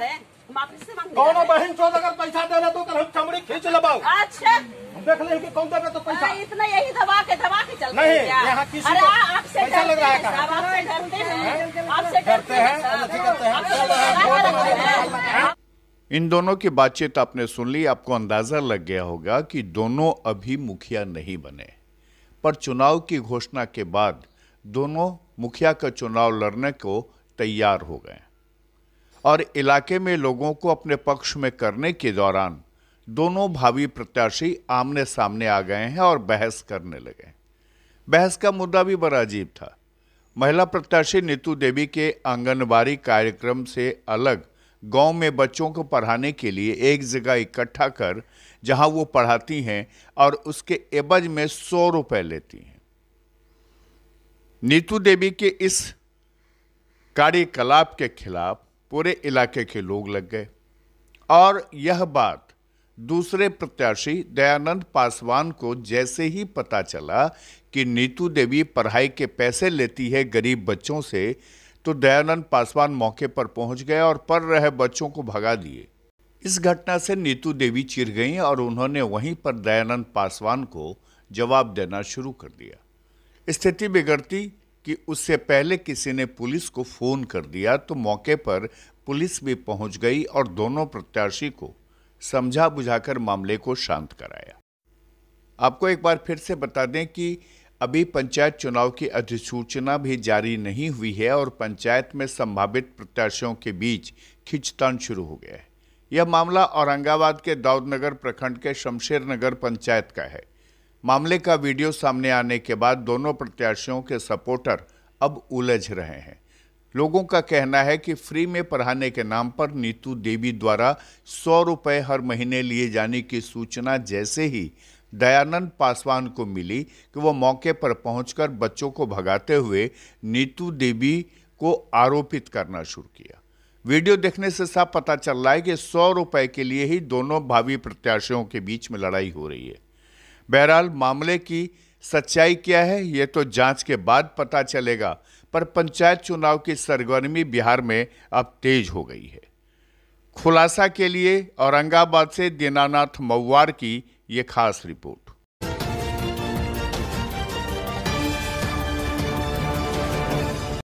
जा कौन बहन चौध अगर पैसा देना तो कल हम चमड़ी खींच लगाओ अच्छा देख ले कि कौन देगा तो पैसा हाँ, इतना यही दबा के दबा के चलते नहीं यहाँ किसी अरे हाँ, आपसे पैसा लग रहा है आपसे डरते हैं हाँ? इन दोनों की बातचीत आपने सुन ली आपको अंदाजा लग गया होगा कि दोनों अभी मुखिया नहीं बने पर चुनाव की घोषणा के बाद दोनों मुखिया का चुनाव लड़ने को तैयार हो गए और इलाके में लोगों को अपने पक्ष में करने के दौरान दोनों भावी प्रत्याशी आमने सामने आ गए हैं और बहस करने लगे बहस का मुद्दा भी बड़ा अजीब था महिला प्रत्याशी नीतू देवी के आंगनबाड़ी कार्यक्रम से अलग गांव में बच्चों को पढ़ाने के लिए एक जगह इकट्ठा कर जहां वो पढ़ाती हैं और उसके एवज में सौ रुपए लेती हैं नीतू देवी के इस कार्यकलाप के खिलाफ पूरे इलाके के लोग लग गए और यह बात दूसरे प्रत्याशी दयानंद पासवान को जैसे ही पता चला कि नीतू देवी पढ़ाई के पैसे लेती है गरीब बच्चों से तो दयानंद पासवान मौके पर पहुंच गए और पढ़ रहे बच्चों को भगा दिए इस घटना से नीतू देवी चिर गईं और उन्होंने वहीं पर दयानंद पासवान को जवाब देना शुरू कर दिया स्थिति बिगड़ती कि उससे पहले किसी ने पुलिस को फोन कर दिया तो मौके पर पुलिस भी पहुंच गई और दोनों प्रत्याशी को समझा बुझाकर मामले को शांत कराया आपको एक बार फिर से बता दें कि अभी पंचायत चुनाव की अधिसूचना भी जारी नहीं हुई है और पंचायत में संभावित प्रत्याशियों के बीच खिंचतान शुरू हो गया है यह मामला औरंगाबाद के दाऊदनगर प्रखंड के शमशेर नगर पंचायत का है मामले का वीडियो सामने आने के बाद दोनों प्रत्याशियों के सपोर्टर अब उलझ रहे हैं लोगों का कहना है कि फ्री में पढ़ाने के नाम पर नीतू देवी द्वारा सौ रुपये हर महीने लिए जाने की सूचना जैसे ही दयानंद पासवान को मिली कि वो मौके पर पहुंचकर बच्चों को भगाते हुए नीतू देवी को आरोपित करना शुरू किया वीडियो देखने से साफ पता चल रहा है कि सौ रुपए के लिए ही दोनों भावी प्रत्याशियों के बीच में लड़ाई हो रही है बहरहाल मामले की सच्चाई क्या है ये तो जांच के बाद पता चलेगा पर पंचायत चुनाव की सरगर्मी बिहार में अब तेज हो गई है खुलासा के लिए औरंगाबाद से दीनानाथ मवार की ये खास रिपोर्ट